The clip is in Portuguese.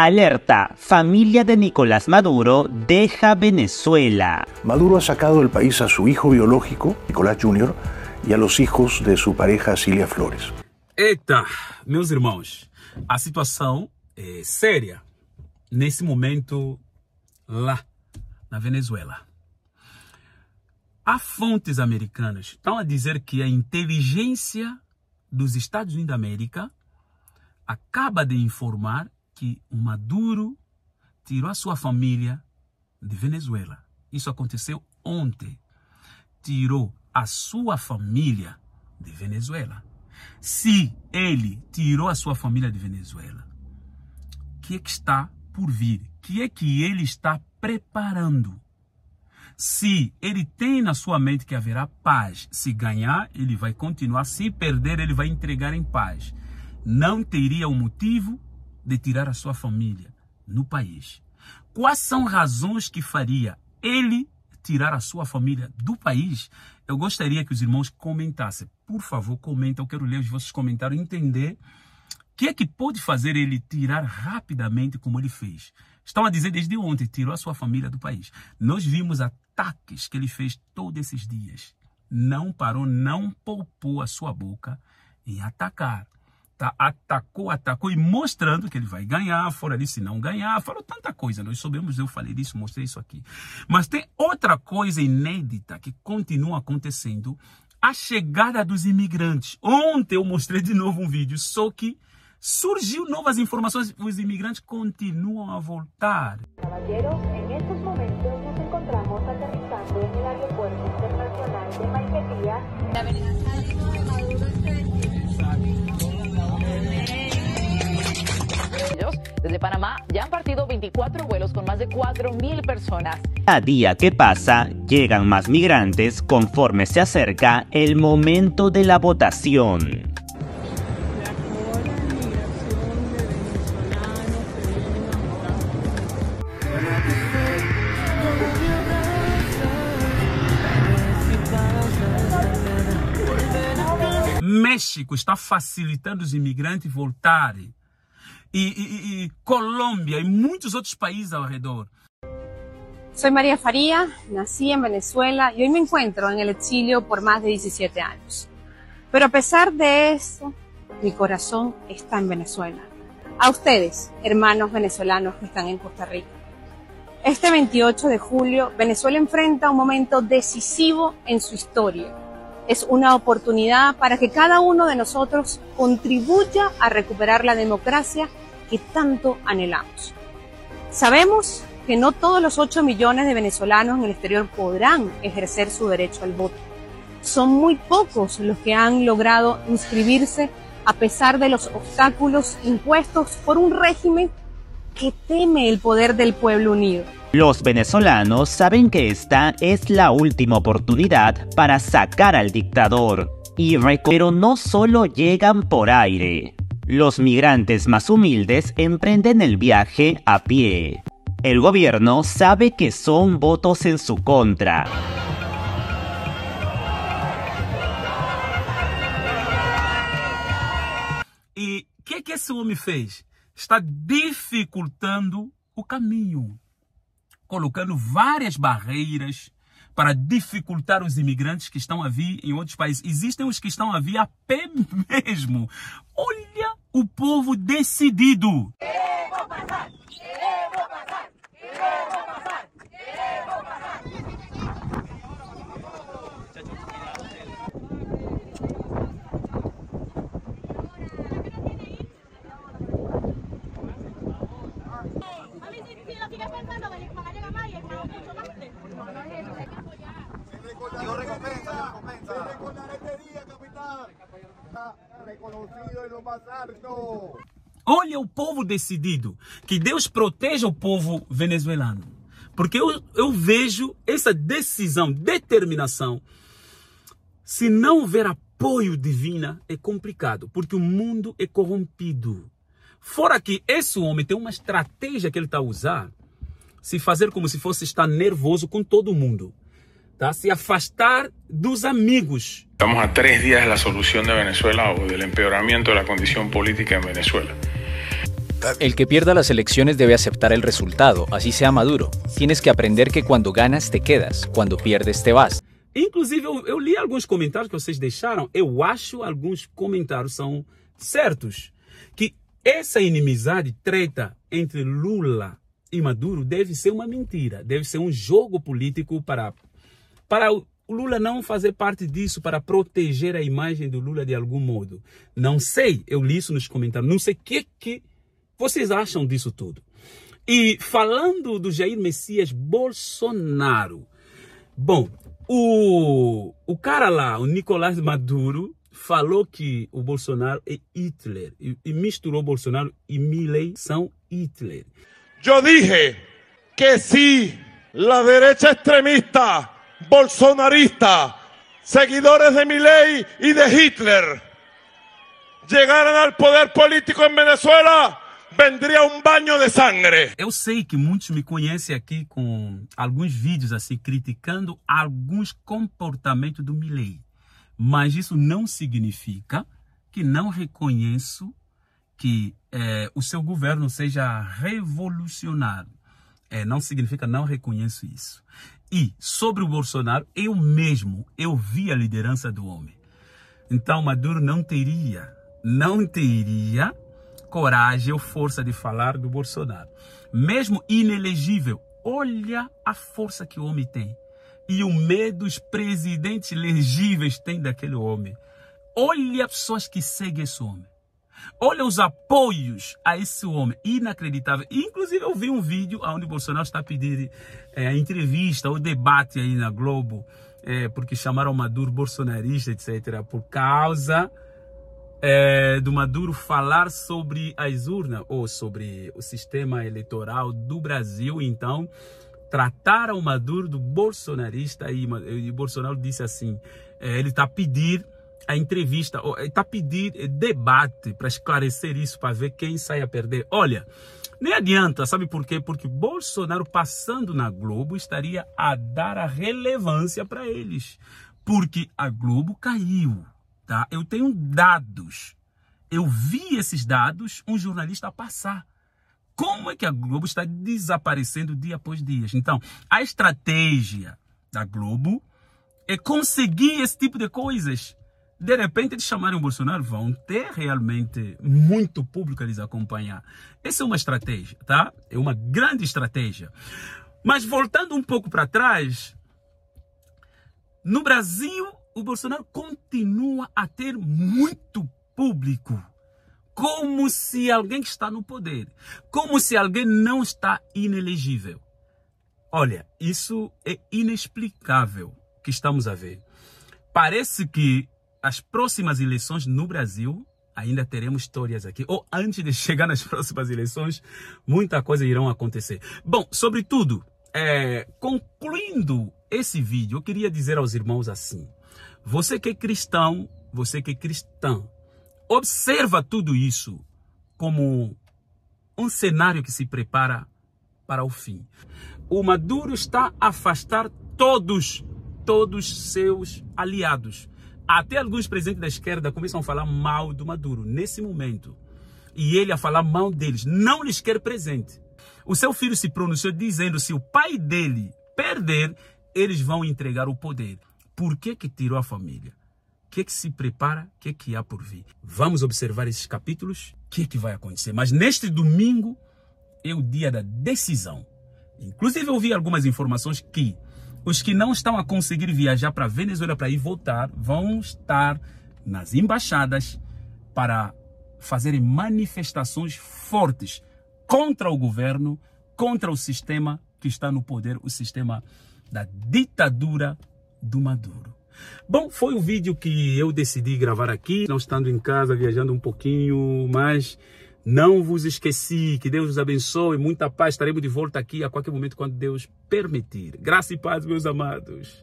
Alerta, familia de Nicolás Maduro deja Venezuela. Maduro ha sacado del país a su hijo biológico, Nicolás Jr., y a los hijos de su pareja, Cilia Flores. Eita, meus irmãos, a situação é séria nesse momento lá na Venezuela. Há fontes americanas estão a dizer que a inteligência dos Estados Unidos da América acaba de informar que o Maduro tirou a sua família de Venezuela. Isso aconteceu ontem. Tirou a sua família de Venezuela. Se ele tirou a sua família de Venezuela, o que é que está por vir? O que é que ele está preparando? Se ele tem na sua mente que haverá paz, se ganhar, ele vai continuar, se perder, ele vai entregar em paz. Não teria um motivo de tirar a sua família no país. Quais são razões que faria ele tirar a sua família do país? Eu gostaria que os irmãos comentassem. Por favor, comenta. Eu quero ler os vossos comentários e entender o que é que pode fazer ele tirar rapidamente como ele fez. Estão a dizer desde ontem, tirou a sua família do país. Nós vimos ataques que ele fez todos esses dias. Não parou, não poupou a sua boca em atacar tá, atacou, atacou e mostrando que ele vai ganhar, fora ali se não ganhar, falou tanta coisa, nós soubemos, eu falei disso, mostrei isso aqui. Mas tem outra coisa inédita que continua acontecendo, a chegada dos imigrantes. Ontem eu mostrei de novo um vídeo, só que surgiu novas informações, os imigrantes continuam a voltar. Caballeros, em estes momentos nos encontramos internacional de avenida Maduro 3. Desde Panamá ya han partido 24 vuelos con más de 4.000 personas. A día que pasa, llegan más migrantes conforme se acerca el momento de la votación. México está facilitando os imigrantes inmigrantes E, y e, e, e Colômbia e muitos outros países alrededor. Soy María Faría, nací en Venezuela y hoy me encuentro en el exilio por más de 17 años. Pero a pesar de eso, mi corazón está en Venezuela. A ustedes, hermanos venezolanos que están en Costa Rica. Este 28 de julio, Venezuela enfrenta un momento decisivo en su historia es una oportunidad para que cada uno de nosotros contribuya a recuperar la democracia que tanto anhelamos. Sabemos que no todos los 8 millones de venezolanos en el exterior podrán ejercer su derecho al voto. Son muy pocos los que han logrado inscribirse a pesar de los obstáculos impuestos por un régimen que teme el poder del pueblo unido. Los venezolanos saben que esta es la última oportunidad para sacar al dictador, y pero no solo llegan por aire. Los migrantes más humildes emprenden el viaje a pie. El gobierno sabe que son votos en su contra, Y e qué que, que fez? Está dificultando el camino. colocando várias barreiras para dificultar os imigrantes que estão a vir em outros países. Existem os que estão a vir a pé mesmo. Olha o povo decidido. Olha o povo decidido. Que Deus proteja o povo venezuelano. Porque eu, eu vejo essa decisão, determinação. Se não houver apoio divino, é complicado. Porque o mundo é corrompido. Fora que esse homem tem uma estratégia que ele está a usar. Se fazer como se fosse estar nervoso com todo mundo. Tá? Se afastar dos amigos. Estamos a três dias de la solución de Venezuela o del empeoramiento de la condición política en Venezuela. El que pierda las elecciones debe aceptar el resultado, así sea Maduro. Tienes que aprender que cuando ganas te quedas, cuando pierdes te vas. Inclusive, eu, eu li alguns comentários que vocês deixaram. Eu acho alguns comentários são certos. Que essa inimizade, treta entre Lula e Maduro deve ser uma mentira, deve ser um jogo político para, para o Lula não fazer parte disso, para proteger a imagem do Lula de algum modo. Não sei, eu li isso nos comentários, não sei o que, que vocês acham disso tudo? E falando do Jair Messias Bolsonaro, bom, o, o cara lá, o Nicolás Maduro, falou que o Bolsonaro é Hitler e, e misturou Bolsonaro e Milley são Hitler. Eu dije que se a direita extremista, bolsonarista, seguidores de Milley e de Hitler, llegaran ao poder político em Venezuela, vendria um banho de sangue. Eu sei que muitos me conhecem aqui com alguns vídeos assim criticando alguns comportamentos do Milley, mas isso não significa que não reconheço que é, o seu governo seja revolucionário. É, não significa não reconheço isso. E sobre o Bolsonaro, eu mesmo, eu vi a liderança do homem. Então Maduro não teria, não teria coragem ou força de falar do Bolsonaro. Mesmo inelegível, olha a força que o homem tem. E o medo os presidentes legíveis têm daquele homem. Olha as pessoas que seguem esse homem. Olha os apoios a esse homem, inacreditável. Inclusive, eu vi um vídeo onde Bolsonaro está pedindo é, entrevista ou debate aí na Globo, é, porque chamaram Maduro bolsonarista, etc., por causa é, do Maduro falar sobre as urnas ou sobre o sistema eleitoral do Brasil, então trataram o Maduro do bolsonarista e, e Bolsonaro disse assim, é, ele está a pedir a entrevista, está a pedir debate para esclarecer isso, para ver quem sai a perder. Olha, nem adianta, sabe por quê? Porque Bolsonaro passando na Globo estaria a dar a relevância para eles, porque a Globo caiu. Tá? Eu tenho dados. Eu vi esses dados um jornalista passar. Como é que a Globo está desaparecendo dia após dia? Então, a estratégia da Globo é conseguir esse tipo de coisas. De repente, eles chamarem o Bolsonaro, vão ter realmente muito público a lhes acompanhar. Essa é uma estratégia, tá? É uma grande estratégia. Mas voltando um pouco para trás, no Brasil o Bolsonaro continua a ter muito público. Como se alguém que está no poder, como se alguém não está inelegível. Olha, isso é inexplicável que estamos a ver. Parece que as próximas eleições no Brasil, ainda teremos histórias aqui, ou antes de chegar nas próximas eleições, muita coisa irá acontecer. Bom, sobretudo, é, concluindo esse vídeo, eu queria dizer aos irmãos assim: você que é cristão, você que é cristã, observa tudo isso como um cenário que se prepara para o fim. O Maduro está a afastar todos, todos seus aliados. Até alguns presidentes da esquerda começam a falar mal do Maduro nesse momento. E ele a falar mal deles. Não lhes quer presente. O seu filho se pronunciou dizendo: se o pai dele perder, eles vão entregar o poder. Por que que tirou a família? O que que se prepara? O que que há por vir? Vamos observar esses capítulos. O que que vai acontecer? Mas neste domingo é o dia da decisão. Inclusive, eu vi algumas informações que os que não estão a conseguir viajar para Venezuela para ir voltar vão estar nas embaixadas para fazerem manifestações fortes contra o governo, contra o sistema que está no poder, o sistema da ditadura do Maduro. Bom, foi o vídeo que eu decidi gravar aqui, não estando em casa, viajando um pouquinho, mas não vos esqueci, que Deus os abençoe, muita paz, estaremos de volta aqui a qualquer momento quando Deus permitir. Graça e paz, meus amados.